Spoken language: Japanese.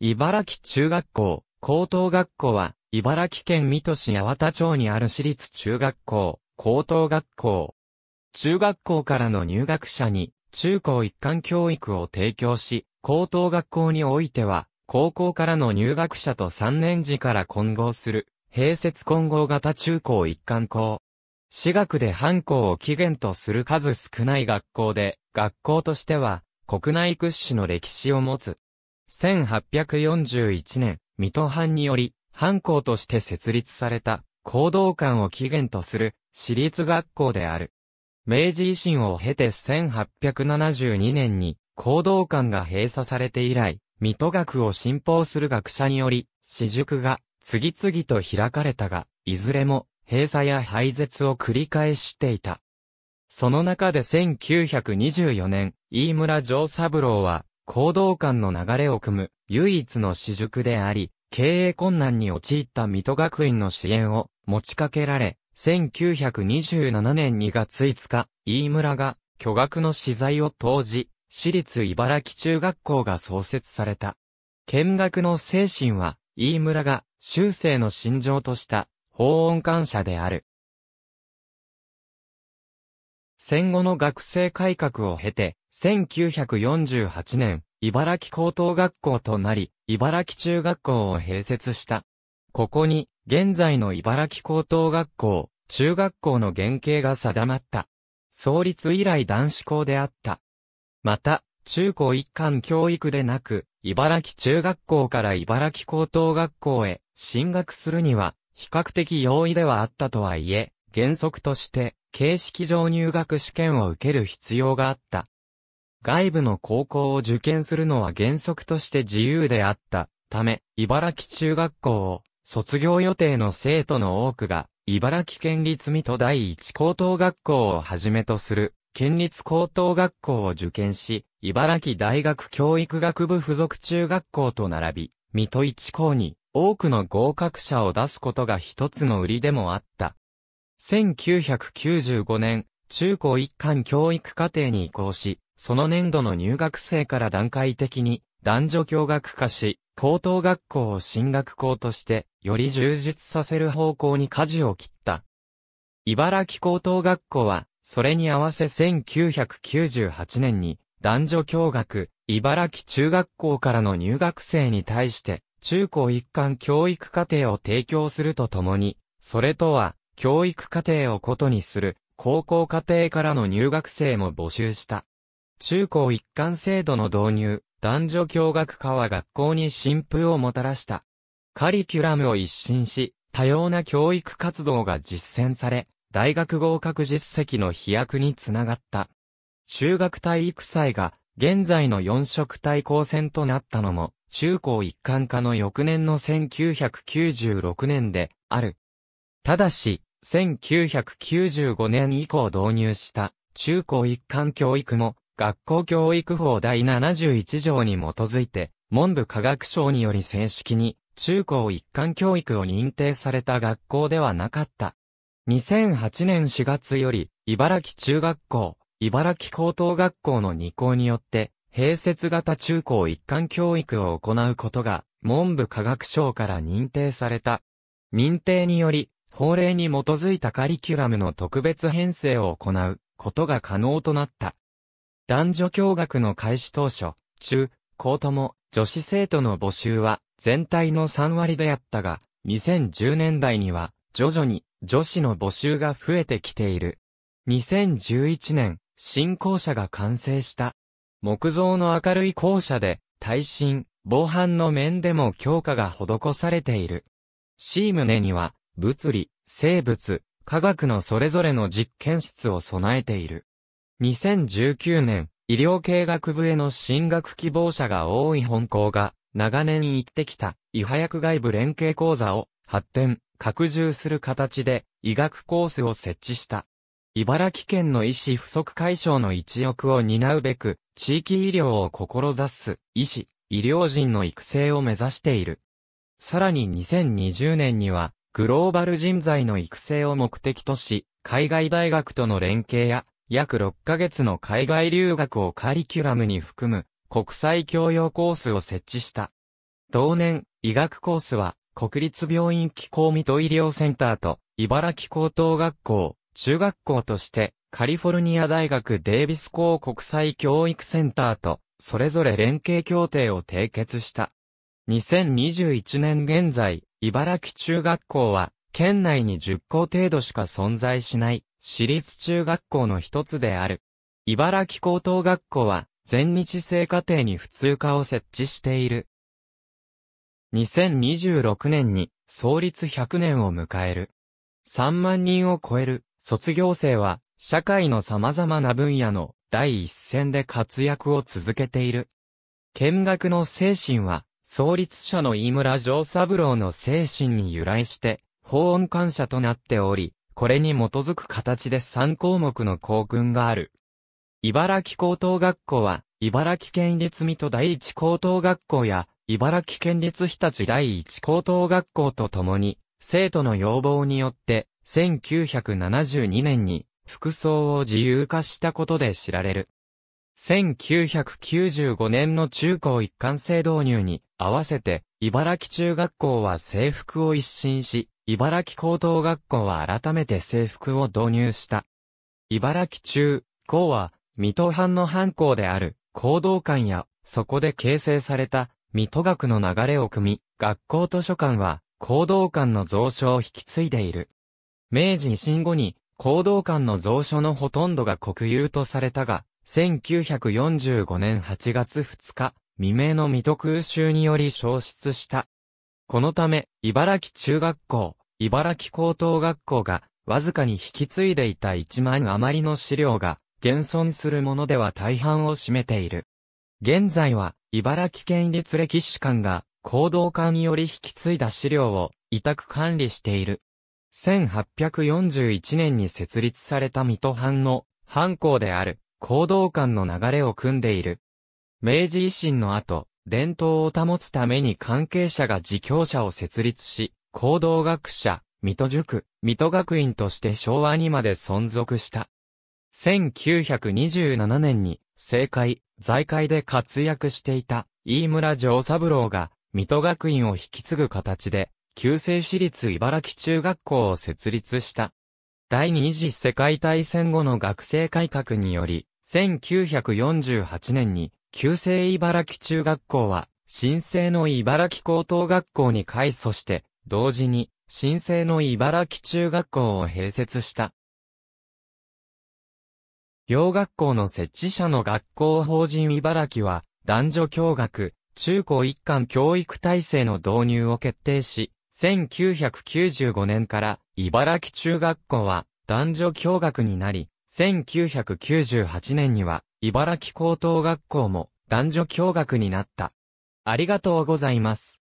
茨城中学校、高等学校は、茨城県水戸市八幡町にある私立中学校、高等学校。中学校からの入学者に、中高一貫教育を提供し、高等学校においては、高校からの入学者と3年時から混合する、併設混合型中高一貫校。私学で半校を起源とする数少ない学校で、学校としては、国内屈指の歴史を持つ。1841年、水戸藩により、藩校として設立された、行動館を起源とする、私立学校である。明治維新を経て1872年に、行動館が閉鎖されて以来、水戸学を信奉する学者により、私塾が次々と開かれたが、いずれも閉鎖や廃絶を繰り返していた。その中で1924年、飯村城三郎は、行動間の流れを組む唯一の私塾であり、経営困難に陥った水戸学院の支援を持ちかけられ、1927年2月5日、飯村が巨額の資材を投じ、私立茨城中学校が創設された。見学の精神は、飯村が修正の心情とした、法音感謝である。戦後の学生改革を経て、1948年、茨城高等学校となり、茨城中学校を併設した。ここに、現在の茨城高等学校、中学校の原型が定まった。創立以来男子校であった。また、中高一貫教育でなく、茨城中学校から茨城高等学校へ進学するには、比較的容易ではあったとはいえ、原則として、形式上入学試験を受ける必要があった。外部の高校を受験するのは原則として自由であったため、茨城中学校を卒業予定の生徒の多くが、茨城県立水戸第一高等学校をはじめとする、県立高等学校を受験し、茨城大学教育学部附属中学校と並び、水戸一校に多くの合格者を出すことが一つの売りでもあった。1995年、中高一貫教育課程に移行し、その年度の入学生から段階的に男女共学化し、高等学校を進学校として、より充実させる方向に舵を切った。茨城高等学校は、それに合わせ1998年に、男女共学、茨城中学校からの入学生に対して、中高一貫教育課程を提供するとともに、それとは、教育課程をことにする高校課程からの入学生も募集した。中高一貫制度の導入、男女共学化は学校に新風をもたらした。カリキュラムを一新し、多様な教育活動が実践され、大学合格実績の飛躍につながった。中学体育祭が現在の四色対抗戦となったのも、中高一貫化の翌年の1996年である。ただし、1995年以降導入した中高一貫教育も学校教育法第71条に基づいて文部科学省により正式に中高一貫教育を認定された学校ではなかった。2008年4月より茨城中学校、茨城高等学校の2校によって併設型中高一貫教育を行うことが文部科学省から認定された。認定により、法令に基づいたカリキュラムの特別編成を行うことが可能となった。男女共学の開始当初、中、高とも女子生徒の募集は全体の3割であったが、2010年代には徐々に女子の募集が増えてきている。2011年、新校舎が完成した。木造の明るい校舎で、耐震、防犯の面でも強化が施されている。C 胸には、物理、生物、科学のそれぞれの実験室を備えている。2019年、医療系学部への進学希望者が多い本校が、長年行ってきた、医派薬外部連携講座を、発展、拡充する形で、医学コースを設置した。茨城県の医師不足解消の一翼を担うべく、地域医療を志す、医師、医療人の育成を目指している。さらに2020年には、グローバル人材の育成を目的とし、海外大学との連携や、約6ヶ月の海外留学をカリキュラムに含む国際教養コースを設置した。同年、医学コースは国立病院機構水戸医療センターと茨城高等学校、中学校としてカリフォルニア大学デイビス校国際教育センターとそれぞれ連携協定を締結した。2021年現在、茨城中学校は、県内に10校程度しか存在しない、私立中学校の一つである。茨城高等学校は、全日制課程に普通科を設置している。2026年に創立100年を迎える。3万人を超える卒業生は社会の様々な分野の第一線で活躍を続けている。見学の精神は創立者の飯村城三郎の精神に由来して、法音感謝となっており、これに基づく形で3項目の校訓がある。茨城高等学校は、茨城県立水戸第一高等学校や、茨城県立日立第一高等学校とともに、生徒の要望によって、1972年に、服装を自由化したことで知られる。1995年の中高一貫制導入に、合わせて、茨城中学校は制服を一新し、茨城高等学校は改めて制服を導入した。茨城中、高は、水戸藩の藩校である、行動館や、そこで形成された、水戸学の流れを組み、学校図書館は、行動館の蔵書を引き継いでいる。明治維新後に、行動館の蔵書のほとんどが国有とされたが、1945年8月2日、未明の水戸空襲により消失した。このため、茨城中学校、茨城高等学校が、わずかに引き継いでいた1万余りの資料が、現存するものでは大半を占めている。現在は、茨城県立歴史館が、行動館により引き継いだ資料を、委託管理している。1841年に設立された水戸藩の、藩校である、行動館の流れを組んでいる。明治維新の後、伝統を保つために関係者が自教者を設立し、行動学者、水戸塾、水戸学院として昭和にまで存続した。1927年に、政界、財界で活躍していた、飯村城三郎が、水戸学院を引き継ぐ形で、旧制市立茨城中学校を設立した。第二次世界大戦後の学生改革により、1948年に旧制茨城中学校は、新制の茨城高等学校に改祖して、同時に、新制の茨城中学校を併設した。両学校の設置者の学校法人茨城は、男女共学、中高一貫教育体制の導入を決定し、1995年から茨城中学校は男女共学になり、1998年には茨城高等学校も男女共学になった。ありがとうございます。